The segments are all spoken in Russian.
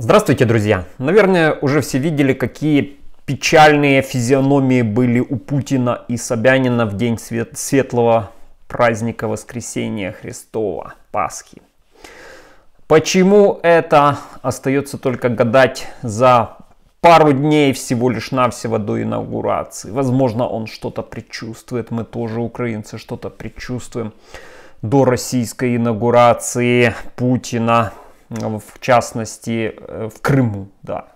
Здравствуйте, друзья! Наверное, уже все видели, какие печальные физиономии были у Путина и Собянина в день свет светлого праздника Воскресения Христова, Пасхи. Почему это остается только гадать за пару дней всего лишь навсего до инаугурации? Возможно, он что-то предчувствует, мы тоже, украинцы, что-то предчувствуем до российской инаугурации Путина в частности э, в Крыму, да,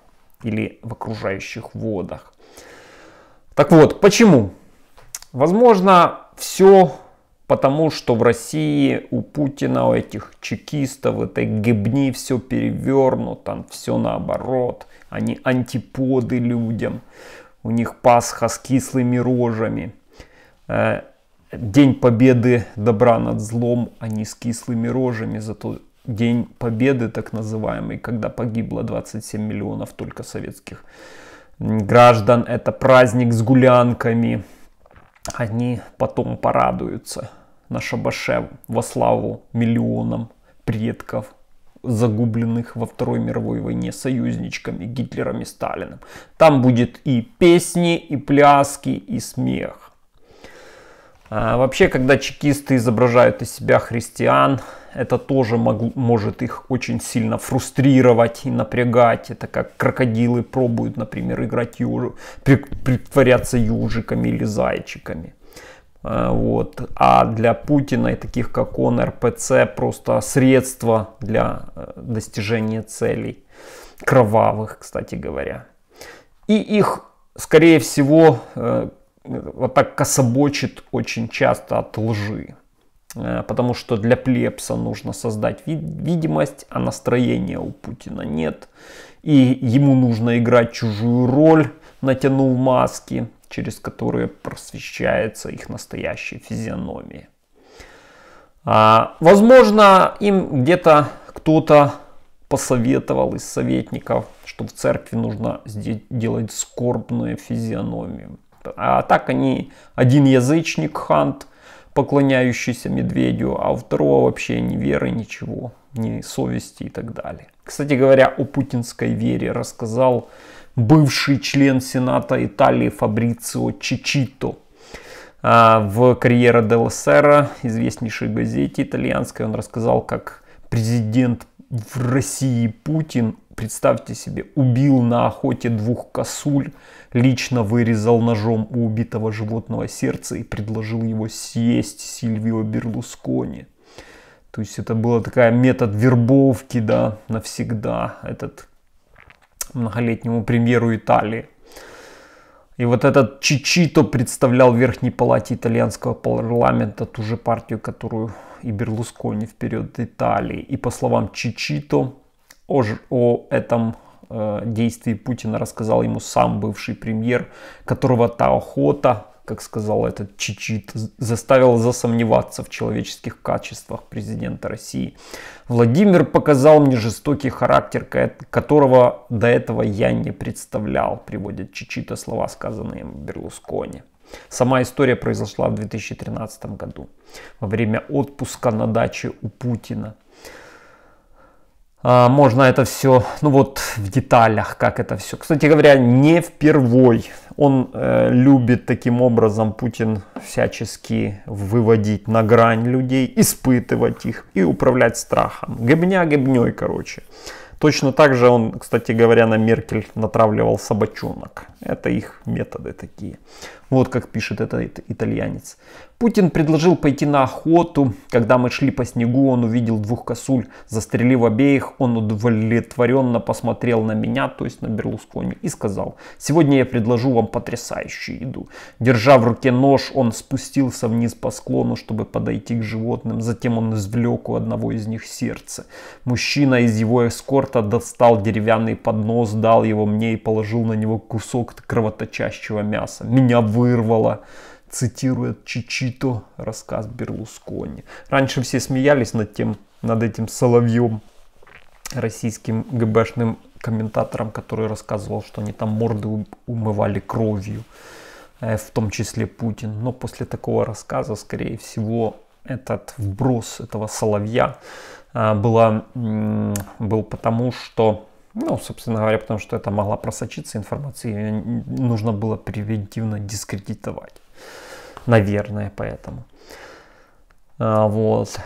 или в окружающих водах. Так вот, почему? Возможно, все потому, что в России у Путина, у этих чекистов, этой гибни все перевернуто, все наоборот. Они антиподы людям, у них Пасха с кислыми рожами. Э, День победы добра над злом, они с кислыми рожами, зато День Победы, так называемый, когда погибло 27 миллионов только советских граждан. Это праздник с гулянками. Они потом порадуются на шабаше во славу миллионам предков загубленных во Второй мировой войне союзничками Гитлером и Сталиным. Там будет и песни, и пляски, и смех. А, вообще, когда чекисты изображают из себя христиан, это тоже мог, может их очень сильно фрустрировать и напрягать. Это как крокодилы пробуют, например, играть юж... притворяться южиками или зайчиками. А, вот. А для Путина и таких как он РПЦ просто средство для э, достижения целей. Кровавых, кстати говоря. И их, скорее всего, э, вот так кособочит очень часто от лжи. Э, потому что для плебса нужно создать вид видимость, а настроения у Путина нет. И ему нужно играть чужую роль, натянул маски, через которые просвещается их настоящая физиономия. А, возможно, им где-то кто-то посоветовал из советников, что в церкви нужно делать скорбную физиономию. А так они один язычник Хант, поклоняющийся медведю, а у второго вообще ни веры, ничего, ни совести и так далее. Кстати говоря, о путинской вере рассказал бывший член Сената Италии Фабрицио Чичито. А, в «Карьера Делла Сера», известнейшей газете итальянской, он рассказал, как президент в России Путин, представьте себе, убил на охоте двух косуль, лично вырезал ножом у убитого животного сердце и предложил его съесть Сильвио Берлускони. То есть это была такая метод вербовки, да, навсегда, этот многолетнему премьеру Италии. И вот этот Чичито представлял в Верхней Палате итальянского парламента ту же партию, которую и Берлускони вперед Италии. И по словам Чичито, о, о этом э, действий Путина рассказал ему сам бывший премьер, которого та охота, как сказал этот чичит, заставила засомневаться в человеческих качествах президента России. Владимир показал мне жестокий характер, которого до этого я не представлял, приводят чичита слова, сказанные Берлускони. Сама история произошла в 2013 году, во время отпуска на даче у Путина. А, можно это все, ну вот в деталях, как это все. Кстати говоря, не впервой он э, любит таким образом Путин всячески выводить на грань людей, испытывать их и управлять страхом. Гебня гебней, короче. Точно так же он, кстати говоря, на Меркель натравливал собачонок. Это их методы такие. Вот как пишет этот итальянец. Путин предложил пойти на охоту. Когда мы шли по снегу, он увидел двух косуль. Застрелив обеих, он удовлетворенно посмотрел на меня, то есть на Берлускони, и сказал, сегодня я предложу вам потрясающую еду. Держа в руке нож, он спустился вниз по склону, чтобы подойти к животным. Затем он извлек у одного из них сердце. Мужчина из его эскорта достал деревянный поднос, дал его мне и положил на него кусок кровоточащего мяса. Меня вы вырвало цитирует Чичито рассказ Берлускони. Раньше все смеялись над, тем, над этим соловьем, российским ГБшным комментатором, который рассказывал, что они там морды умывали кровью, э, в том числе Путин. Но после такого рассказа, скорее всего, этот вброс этого соловья э, была, был потому, что ну, собственно говоря, потому что это могла просочиться информация, ее нужно было превентивно дискредитовать. Наверное, поэтому. А, вот.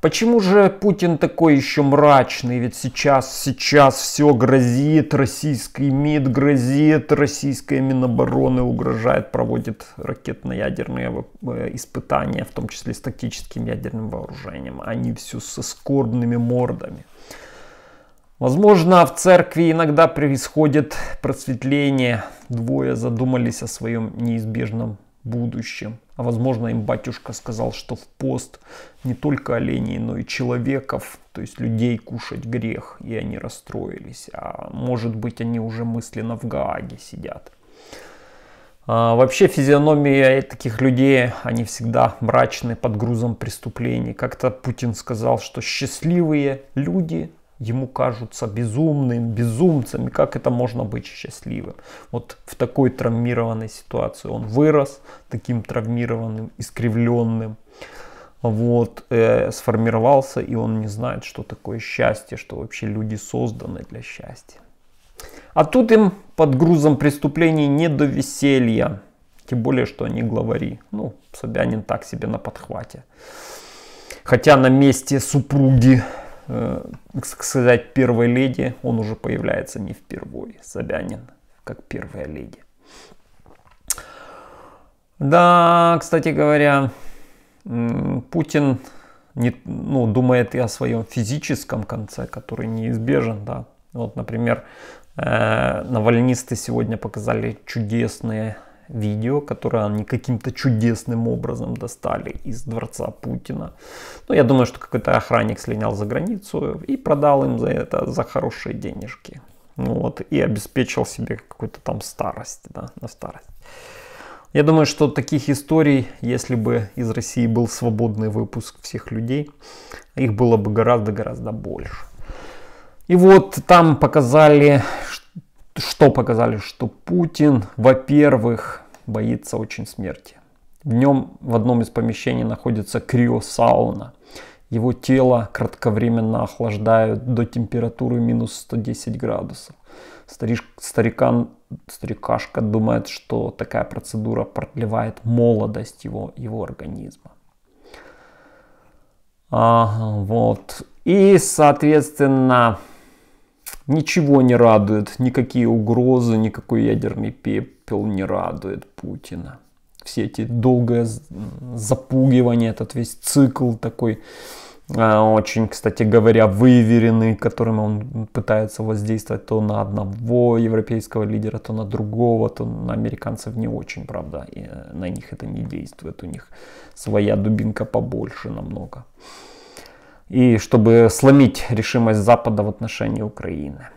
Почему же Путин такой еще мрачный? Ведь сейчас, сейчас все грозит, российский МИД грозит, российская Минобороны угрожает, проводит ракетно-ядерные э, испытания, в том числе с тактическим ядерным вооружением. Они все со скорбными мордами. Возможно, в церкви иногда происходит просветление. Двое задумались о своем неизбежном будущем. А возможно, им батюшка сказал, что в пост не только оленей, но и человеков, то есть людей кушать грех, и они расстроились. А может быть, они уже мысленно в Гааге сидят. А вообще физиономия таких людей, они всегда мрачны под грузом преступлений. Как-то Путин сказал, что счастливые люди ему кажутся безумным, безумцами, как это можно быть счастливым. Вот в такой травмированной ситуации он вырос таким травмированным, искривленным, вот, э, сформировался, и он не знает, что такое счастье, что вообще люди созданы для счастья. А тут им под грузом преступлений не до веселья, тем более, что они главари. Ну, Собянин так себе на подхвате. Хотя на месте супруги Э, сказать, первой леди, он уже появляется не впервые. Собянин как первая леди. Да, кстати говоря, Путин не, ну, думает и о своем физическом конце, который неизбежен, да. Вот, например, э, навальнисты сегодня показали чудесные видео, которое они каким-то чудесным образом достали из дворца Путина. Ну, я думаю, что какой-то охранник слинял за границу и продал им за это за хорошие денежки. Ну, вот, и обеспечил себе какую-то там старость, да, на старость. Я думаю, что таких историй, если бы из России был свободный выпуск всех людей, их было бы гораздо-гораздо больше. И вот там показали, что что показали? Что Путин, во-первых, боится очень смерти. В нем в одном из помещений находится криосауна. Его тело кратковременно охлаждают до температуры минус 110 градусов. Стариш, старикан, старикашка думает, что такая процедура продлевает молодость его, его организма. А, вот. И, соответственно, Ничего не радует, никакие угрозы, никакой ядерный пепел не радует Путина. Все эти долгое запугивание, этот весь цикл такой, а, очень, кстати говоря, выверенный, которым он пытается воздействовать то на одного европейского лидера, то на другого, то на американцев не очень, правда, и э, на них это не действует, у них своя дубинка побольше намного и чтобы сломить решимость Запада в отношении Украины.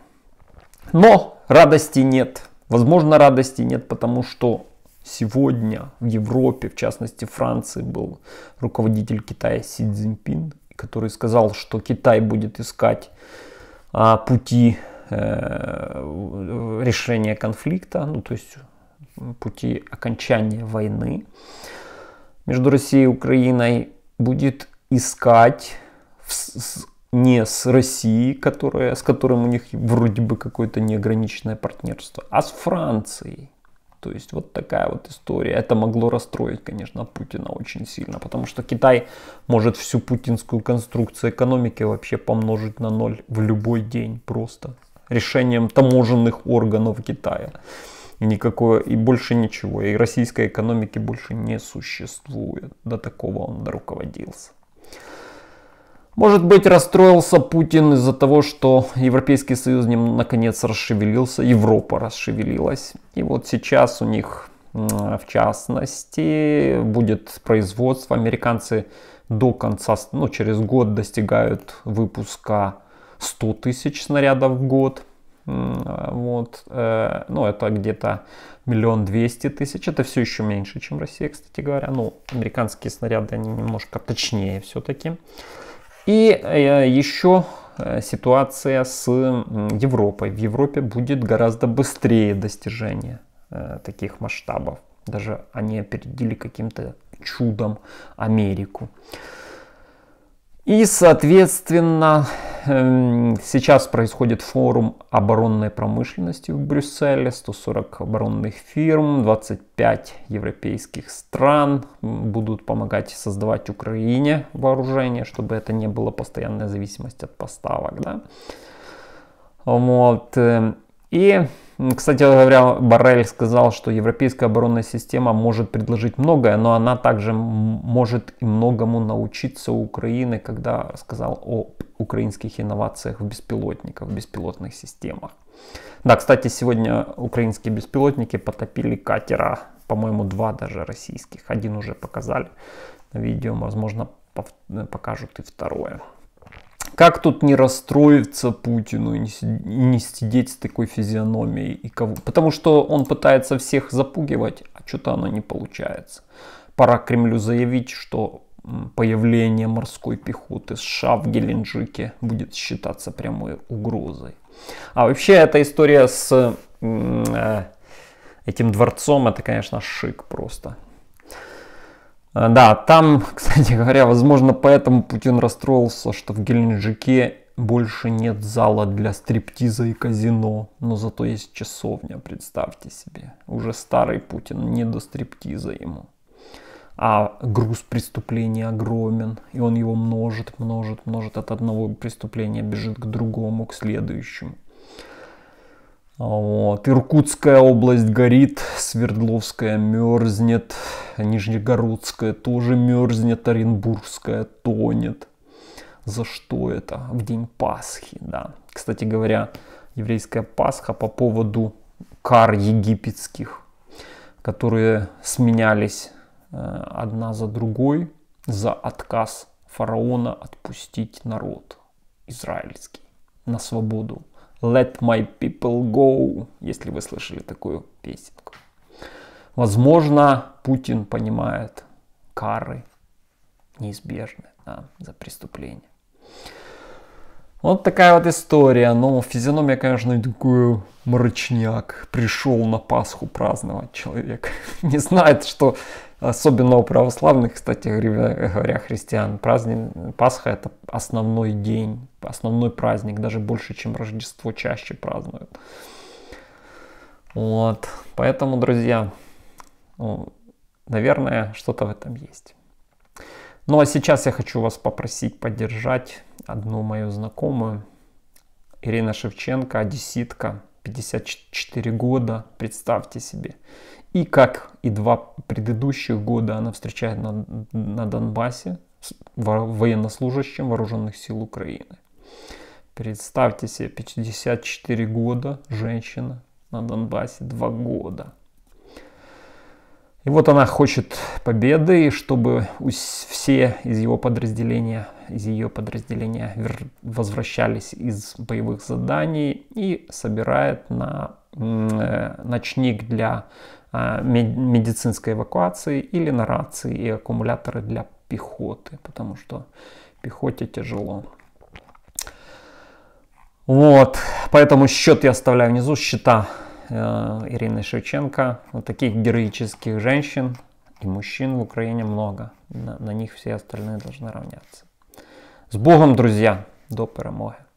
Но радости нет. Возможно, радости нет, потому что сегодня в Европе, в частности Франции, был руководитель Китая Си Цзиньпин, который сказал, что Китай будет искать а, пути э, решения конфликта, ну то есть пути окончания войны между Россией и Украиной, будет искать с, не с Россией, которая, с которым у них вроде бы какое-то неограниченное партнерство, а с Францией. То есть вот такая вот история. Это могло расстроить, конечно, Путина очень сильно, потому что Китай может всю путинскую конструкцию экономики вообще помножить на ноль в любой день просто решением таможенных органов Китая. И никакое, и больше ничего. И российской экономики больше не существует. До такого он руководился. Может быть, расстроился Путин из-за того, что Европейский Союз ним наконец расшевелился, Европа расшевелилась. И вот сейчас у них, в частности, будет производство. Американцы до конца, ну, через год достигают выпуска 100 тысяч снарядов в год. Вот, э, ну, это где-то миллион двести тысяч. Это все еще меньше, чем Россия, кстати говоря. Ну, американские снаряды, они немножко точнее все-таки. И э, еще э, ситуация с Европой. В Европе будет гораздо быстрее достижение э, таких масштабов. Даже они опередили каким-то чудом Америку. И, соответственно, Эм, сейчас происходит форум оборонной промышленности в Брюсселе, 140 оборонных фирм, 25 европейских стран будут помогать создавать Украине вооружение, чтобы это не было постоянная зависимость от поставок. Да? Вот. Эм, и, кстати говоря, Баррель сказал, что европейская оборонная система может предложить многое, но она также может и многому научиться у Украины, когда сказал о украинских инновациях в беспилотниках, в беспилотных системах. Да, кстати, сегодня украинские беспилотники потопили катера, по-моему, два даже российских. Один уже показали на видео, возможно, покажут и второе. Как тут не расстроиться Путину и не сидеть с такой физиономией? И кого? Потому что он пытается всех запугивать, а что-то оно не получается. Пора Кремлю заявить, что появление морской пехоты США в Геленджике будет считаться прямой угрозой. А вообще эта история с э, этим дворцом, это, конечно, шик просто. Э, да, там, кстати говоря, возможно, поэтому Путин расстроился, что в Геленджике больше нет зала для стриптиза и казино, но зато есть часовня, представьте себе. Уже старый Путин, не до стриптиза ему. А груз преступлений огромен, и он его множит, множит, множит от одного преступления, бежит к другому, к следующему. Вот. Иркутская область горит, Свердловская мерзнет, Нижнегородская тоже мерзнет, Оренбургская тонет. За что это? В день Пасхи, да. Кстати говоря, еврейская Пасха по поводу кар египетских, которые сменялись э, одна за другой за отказ фараона отпустить народ израильский на свободу. Let my people go, если вы слышали такую песенку. Возможно, Путин понимает кары неизбежны да, за преступление. Вот такая вот история. Но ну, физиономия, конечно, такой мрачняк. Пришел на Пасху праздновать человек. Не знает, что особенно у православных, кстати говоря, христиан, праздник, Пасха это основной день, основной праздник, даже больше, чем Рождество чаще празднуют. Вот, поэтому, друзья, ну, наверное, что-то в этом есть. Ну а сейчас я хочу вас попросить поддержать одну мою знакомую, Ирина Шевченко, одесситка, 54 года, представьте себе. И как и два предыдущих года она встречает на, на Донбассе военнослужащим вооруженных сил Украины. Представьте себе, 54 года женщина на Донбассе, 2 года. И вот она хочет победы, чтобы все из его подразделения, из ее подразделения возвращались из боевых заданий и собирает на э, ночник для а, медицинской эвакуации или на рации и аккумуляторы для пехоты, потому что пехоте тяжело. Вот, поэтому счет я оставляю внизу, счета Э, Ирины Шевченко. Вот таких героических женщин и мужчин в Украине много. На, на них все остальные должны равняться. С Богом, друзья! До перемоги!